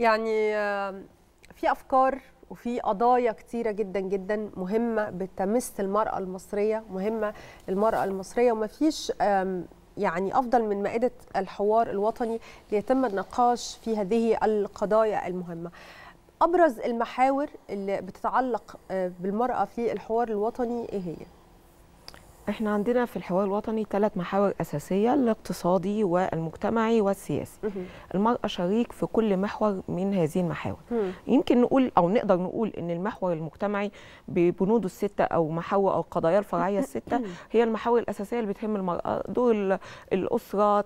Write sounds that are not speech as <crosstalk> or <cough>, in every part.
يعني في افكار وفي قضايا كتيره جدا جدا مهمه بتمس المراه المصريه مهمه المراه المصريه ومفيش يعني افضل من مائده الحوار الوطني ليتم النقاش في هذه القضايا المهمه ابرز المحاور اللي بتتعلق آه، بالمراه في الحوار الوطني ايه هي احنا عندنا في الحوار الوطني ثلاث محاور اساسيه الاقتصادي والمجتمعي والسياسي المراه شريك في كل محور من هذه المحاور يمكن نقول او نقدر نقول ان المحور المجتمعي ببنوده السته او محاور او قضايا الفرعيه <laughs> السته هي المحاور الاساسيه اللي بتهم المراه دور الاسره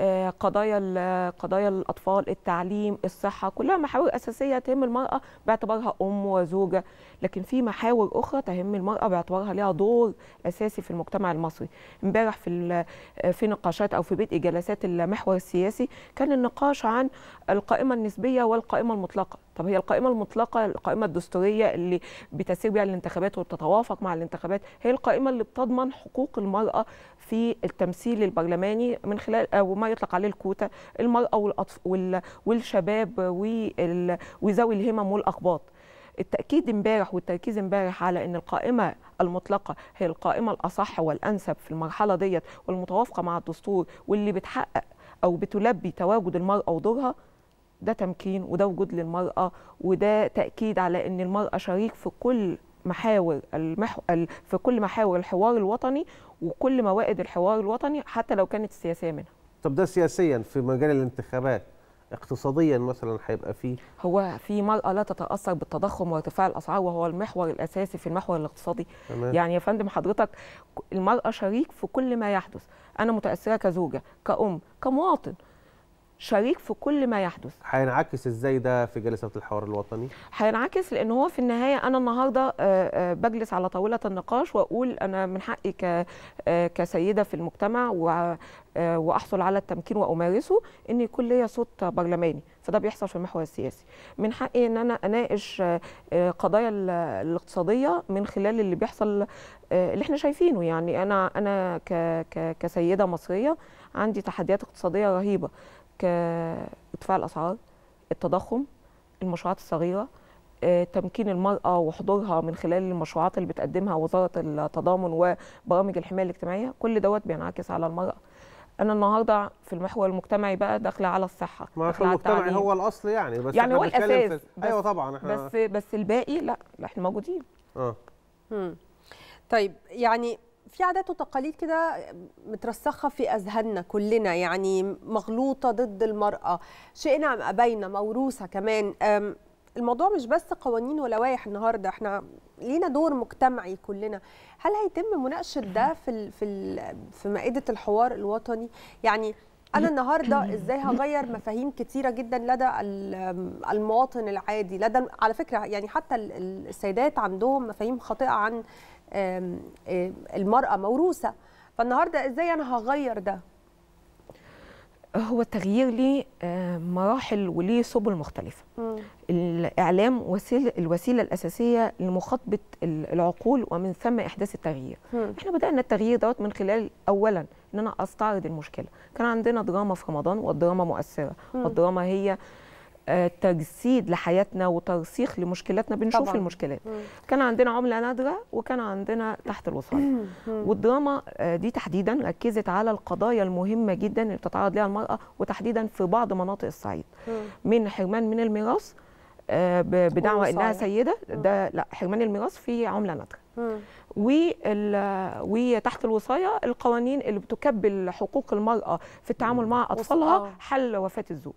آه، قضايا قضايا الاطفال التعليم الصحه كلها محاور اساسيه تهم المراه باعتبارها ام وزوجه لكن في محاور اخرى تهم المراه باعتبارها لها دور اساسي في المجتمع المصري امبارح في في نقاشات او في بدء جلسات المحور السياسي كان النقاش عن القائمه النسبيه والقائمه المطلقه طب هي القائمه المطلقه القائمه الدستوريه اللي بتسير بها الانتخابات وبتتوافق مع الانتخابات هي القائمه اللي بتضمن حقوق المراه في التمثيل البرلماني من خلال او ما يطلق عليه الكوتا المراه والشباب وذوي الهمم والاقباط التاكيد امبارح والتركيز امبارح على ان القائمه المطلقه هي القائمه الاصح والانسب في المرحله ديت والمتوافقه مع الدستور واللي بتحقق او بتلبي تواجد المراه ودورها ده تمكين وده وجود للمراه وده تاكيد على ان المراه شريك في كل محاور المحو... في كل محاور الحوار الوطني وكل موائد الحوار الوطني حتى لو كانت السياسيه منها. طب ده سياسيا في مجال الانتخابات اقتصاديا مثلا هيبقى فيه هو في مرأة لا تتأثر بالتضخم وارتفاع الأسعار وهو المحور الأساسي في المحور الاقتصادي تمام. يعني يا فندم حضرتك المرأة شريك في كل ما يحدث أنا متأثرة كزوجة كأم كمواطن شريك في كل ما يحدث هينعكس ازاي ده في جلسه الحوار الوطني هينعكس لان هو في النهايه انا النهارده آه، آه، بجلس على طاوله النقاش واقول انا من حقي آه، كسيده في المجتمع واحصل على التمكين وامارسه ان يكون ليا صوت برلماني فده بيحصل في المحور السياسي من حقي ان انا اناقش قضايا الاقتصاديه من خلال اللي بيحصل اللي احنا شايفينه يعني انا انا كسيده مصريه عندي تحديات اقتصاديه رهيبه ارتفاع الاسعار التضخم المشروعات الصغيره آه، تمكين المرأة وحضورها من خلال المشروعات اللي بتقدمها وزارة التضامن وبرامج الحماية الاجتماعية كل دوت بينعكس على المرأة انا النهارده في المحور المجتمعي بقى داخله على الصحه المحور المجتمعي هو الاصل يعني بس يعني هو الاساس في... ايوه طبعا احنا بس بس الباقي لا احنا موجودين اه طيب يعني في عادات وتقاليد كده مترسخه في اذهاننا كلنا يعني مغلوطه ضد المراه شئنا ام ابينا موروثه كمان الموضوع مش بس قوانين ولوائح النهارده احنا لينا دور مجتمعي كلنا هل هيتم مناقشه ده في الـ في الـ في مائده الحوار الوطني يعني انا النهارده ازاي هغير مفاهيم كتيره جدا لدى المواطن العادي لدى على فكره يعني حتى السيدات عندهم مفاهيم خاطئه عن آه، المرأة موروثة فالنهاردة إزاي أنا هغير ده؟ هو التغيير ليه آه، مراحل وليه سبل مختلفة م. الإعلام وسيلة الوسيلة الأساسية لمخاطبة العقول ومن ثم إحداث التغيير م. إحنا بدأنا التغيير دوت من خلال أولا إن أنا أستعرض المشكلة كان عندنا دراما في رمضان والدراما مؤثرة م. والدراما هي تجسيد لحياتنا وترسيخ لمشكلاتنا بنشوف طبعًا. المشكلات مم. كان عندنا عمله نادره وكان عندنا تحت الوصايه والدراما آه، دي تحديدا ركزت على القضايا المهمه جدا اللي بتتعرض لها المراه وتحديدا في بعض مناطق الصعيد من حرمان من الميراث آه، بدعوى انها سيده ده لا حرمان الميراث في عمله نادره وتحت الوصايه القوانين اللي بتكبل حقوق المراه في التعامل مع اطفالها آه. حل وفاه الزوج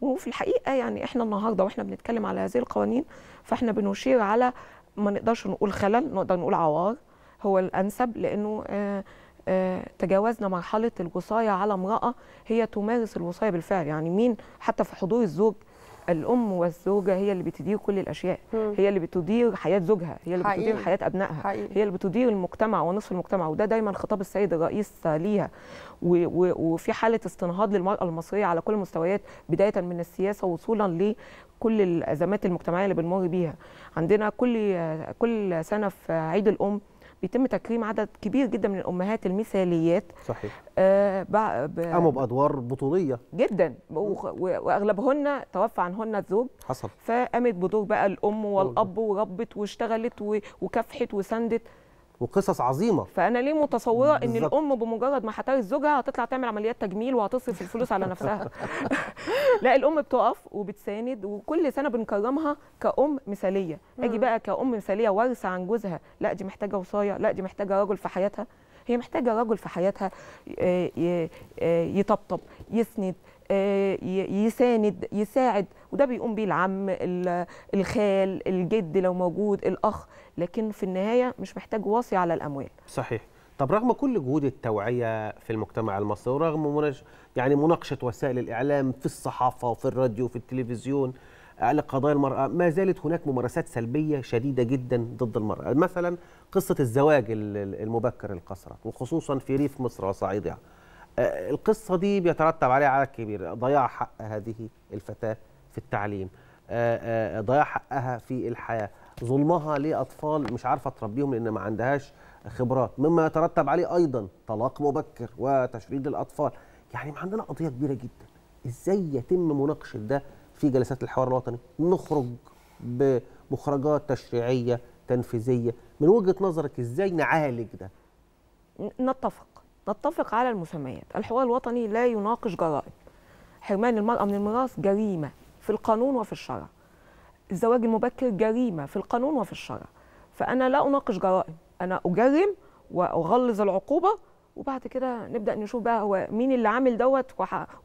وفي الحقيقه يعني احنا النهارده واحنا بنتكلم على هذه القوانين فاحنا بنشير على ما نقدرش نقول خلل نقدر نقول عوار هو الانسب لانه آه، آه، تجاوزنا مرحله الوصايه على امراه هي تمارس الوصايه بالفعل يعني مين حتى في حضور الزوج الام والزوجه هي اللي بتدير كل الاشياء مم. هي اللي بتدير حياه زوجها هي اللي حقيقي. بتدير حياه ابنائها حقيقي. هي اللي بتدير المجتمع ونصف المجتمع وده دايما خطاب السيد الرئيس ليها وفي حاله استنهاض للمراه المصريه على كل المستويات بدايه من السياسه وصولا لكل الازمات المجتمعيه اللي بنمر بيها عندنا كل كل سنه في عيد الام بيتم تكريم عدد كبير جدا من الامهات المثاليات صحيح آه قاموا بادوار بطوليه جدا واغلبهن توفى عنهن الزوج حصل فقامت بدور بقى الام والاب وربت واشتغلت وكافحت وسندت وقصص عظيمه فانا ليه متصوره بالزبط. ان الام بمجرد ما هتعرف زوجها هتطلع تعمل عمليات تجميل وهتصرف الفلوس على نفسها <laughs> لا الام بتقف وبتساند وكل سنه بنكرمها كأم مثاليه اجي بقى كأم مثاليه وارثه عن جوزها لا دي محتاجه وصايه لا دي محتاجه رجل في حياتها هي محتاجه رجل في حياتها آه، آه، يطبطب يسند آه، يساند يساعد وده بيقوم بيه العم الخال الجد لو موجود الاخ لكن في النهايه مش محتاج وصي على الاموال صحيح طب رغم كل جهود التوعيه في المجتمع المصري ورغم منش... يعني مناقشه وسائل الاعلام في الصحافه وفي الراديو وفي التلفزيون على آه، قضايا المرأة ما زالت هناك ممارسات سلبية شديدة جدا ضد المرأة مثلا قصة الزواج المبكر القسرة وخصوصا في ريف مصر وصعيدها يعني. آه، القصة دي بيترتب عليها على كبير ضياع حق هذه الفتاة في التعليم آه، آه، ضياع حقها في الحياه ظلمها لاطفال مش عارفه تربيهم لان ما عندهاش خبرات مما يترتب عليه ايضا طلاق مبكر وتشريد الاطفال يعني ما عندنا قضيه كبيره جدا ازاي يتم مناقشه ده في جلسات الحوار الوطني نخرج بمخرجات تشريعيه تنفيذيه من وجهه نظرك ازاي نعالج ده نتفق نتفق على المسميات الحوار الوطني لا يناقش جرائم حرمان المراه من الميراث جريمه في القانون وفي الشرع الزواج المبكر جريمه في القانون وفي الشرع فانا لا اناقش جرائم انا اجرم واغلظ العقوبه وبعد كده نبدا نشوف بقى هو مين اللي عامل دوت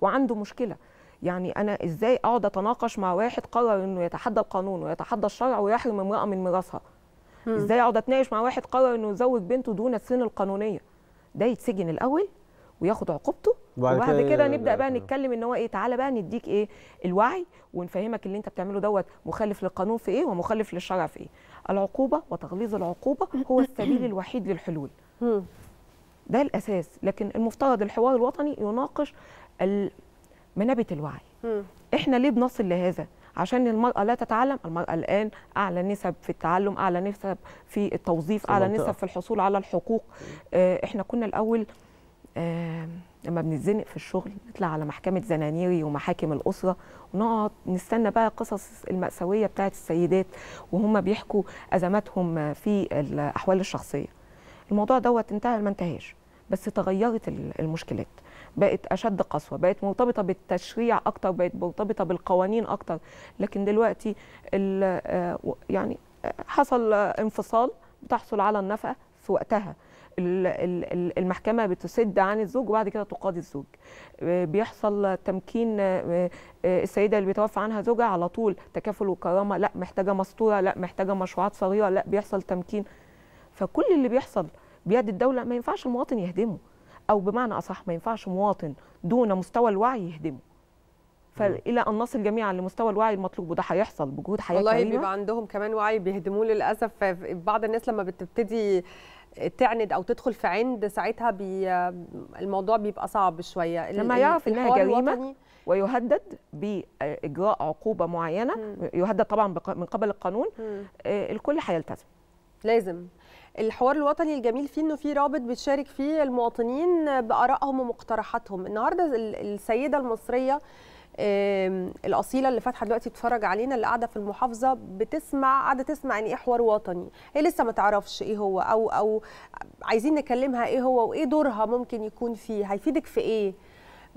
وعنده مشكله يعني انا ازاي اقعد اتناقش مع واحد قرر انه يتحدى القانون ويتحدى الشرع ويحرم امراه من ميراثها ازاي اقعد اتناقش مع واحد قرر انه يزوج بنته دون السن القانونيه ده يتسجن الاول وياخد عقوبته وبعد, وبعد كده نبدا بقى نتكلم ان هو ايه تعالى بقى نديك ايه الوعي ونفهمك اللي انت بتعمله دوت مخالف للقانون في ايه ومخالف للشرع في ايه العقوبه وتغليظ العقوبه هو <coughs> السبيل الوحيد للحلول ده الاساس لكن المفترض الحوار الوطني يناقش منابت الوعي احنا ليه بنصل لهذا عشان المرأة لا تتعلم المرأة الآن أعلى نسب في التعلم أعلى نسب في التوظيف أعلى نسب في الحصول على الحقوق آه، إحنا كنا الأول آه لما بنتزنق في الشغل نطلع على محكمه زنانيري ومحاكم الاسره ونقعد نستنى بقى قصص الماساويه بتاعت السيدات وهم بيحكوا ازماتهم في الاحوال الشخصيه الموضوع دوت انتهى ما انتهاش بس تغيرت المشكلات بقت اشد قسوه بقت مرتبطه بالتشريع اكتر بقت مرتبطه بالقوانين اكتر لكن دلوقتي آه، يعني حصل انفصال بتحصل على النفقه في وقتها المحكمه بتسد عن الزوج وبعد كده تقاضي الزوج آه، بيحصل تمكين آه، آه، السيده اللي بيتوفى عنها زوجها على طول تكافل وكرامه لا محتاجه مستوره لا محتاجه مشروعات صغيره لا بيحصل تمكين فكل اللي بيحصل بيد الدوله ما ينفعش المواطن يهدمه او بمعنى اصح ما ينفعش مواطن دون مستوى الوعي يهدمه فالى ان نصل جميعا لمستوى الوعي المطلوب وده هيحصل بجهود حياه والله كريمه والله بيبقى عندهم كمان وعي بيهدموه للاسف بعض الناس لما بتبتدي تعند او تدخل في عند ساعتها بي الموضوع بيبقى صعب شويه لما يعرف انها جريمه ويهدد باجراء عقوبه معينه م. يهدد طبعا من قبل القانون م. آه، الكل هيلتزم لازم الحوار الوطني الجميل فيه انه في رابط بتشارك فيه المواطنين بارائهم ومقترحاتهم النهارده السيده المصريه الاصيله اللي فاتحه دلوقتي بتتفرج علينا اللي قاعده في المحافظه بتسمع قاعده تسمع ان يعني ايه حوار وطني هي لسه ما تعرفش ايه هو او او عايزين نكلمها ايه هو وايه دورها ممكن يكون فيه هيفيدك في ايه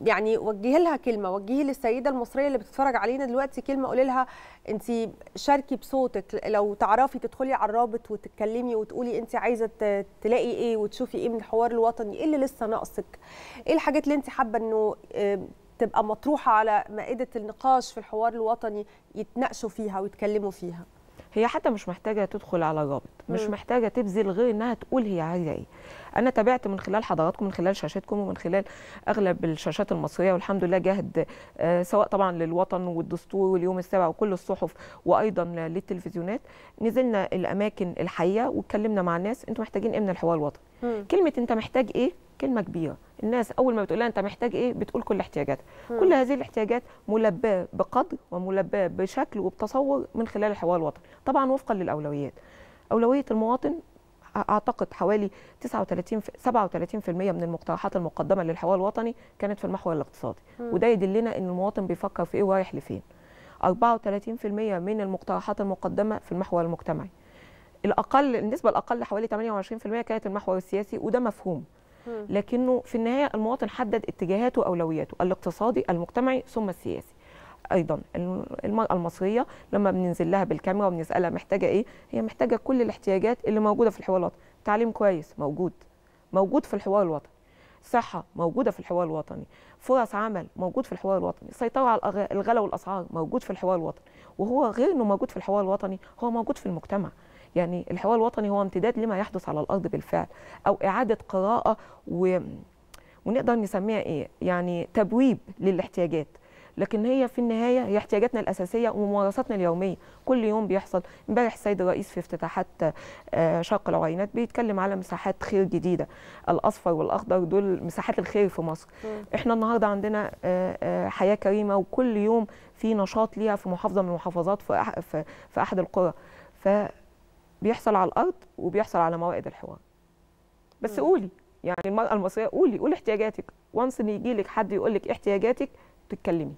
يعني وجهي لها كلمه وجهي للسيده المصريه اللي بتتفرج علينا دلوقتي كلمه قولي لها انت شاركي بصوتك لو تعرفي تدخلي على الرابط وتتكلمي وتقولي انت عايزه تلاقي ايه وتشوفي ايه من الحوار الوطني ايه اللي لسه ناقصك ايه الحاجات اللي انت حابه انه تبقى مطروحه على مائده النقاش في الحوار الوطني يتناقشوا فيها ويتكلموا فيها هي حتى مش محتاجه تدخل على رابط مش محتاجه تبذل غير انها تقول هي عايزه ايه انا تابعت من خلال حضراتكم من خلال شاشتكم ومن خلال اغلب الشاشات المصريه والحمد لله جهد آه، سواء طبعا للوطن والدستور واليوم السابع وكل الصحف وايضا للتلفزيونات نزلنا الاماكن الحقيقه واتكلمنا مع الناس انتوا محتاجين ايه من الحوار الوطني كلمه انت محتاج ايه كلمه كبيره الناس اول ما بتقول لها انت محتاج ايه بتقول كل احتياجاتها كل هذه الاحتياجات ملباه بقدر وملباه بشكل وبتصور من خلال الحوار الوطني طبعا وفقا للاولويات اولويه المواطن اعتقد حوالي 39 37% من المقترحات المقدمه للحوار الوطني كانت في المحور الاقتصادي وده يدلنا ان المواطن بيفكر في ايه ورايح لفين 34% من المقترحات المقدمه في المحور المجتمعي الاقل النسبه الاقل حوالي 28% كانت المحور السياسي وده مفهوم لكنه في النهايه المواطن حدد اتجاهاته واولوياته الاقتصادي المجتمعي ثم السياسي ايضا المراه المصريه لما بننزل لها بالكاميرا وبنسالها محتاجه ايه هي محتاجه كل الاحتياجات اللي موجوده في الحوار الوطني تعليم كويس موجود موجود في الحوار الوطني صحة موجودة في الحوار الوطني فرص عمل موجود في الحوار الوطني سيطرة على الغلا والأسعار موجود في الحوار الوطني وهو غير أنه موجود في الحوار الوطني هو موجود في المجتمع يعني الحوار الوطني هو امتداد لما يحدث على الارض بالفعل او اعاده قراءه و... ونقدر نسميها ايه يعني تبويب للاحتياجات لكن هي في النهايه هي احتياجاتنا الاساسيه وممارساتنا اليوميه كل يوم بيحصل امبارح السيد الرئيس في افتتاحات آه، شرق العوينات بيتكلم على مساحات خير جديده الاصفر والاخضر دول مساحات الخير في مصر احنا النهارده عندنا آه، آه، حياه كريمه وكل يوم في نشاط ليها في محافظه من المحافظات في احد القرى ف بيحصل على الارض وبيحصل على موائد الحوار بس قولي يعني المراه المصريه قولي قولي احتياجاتك وانس ان يجي لك حد يقول لك احتياجاتك تتكلمي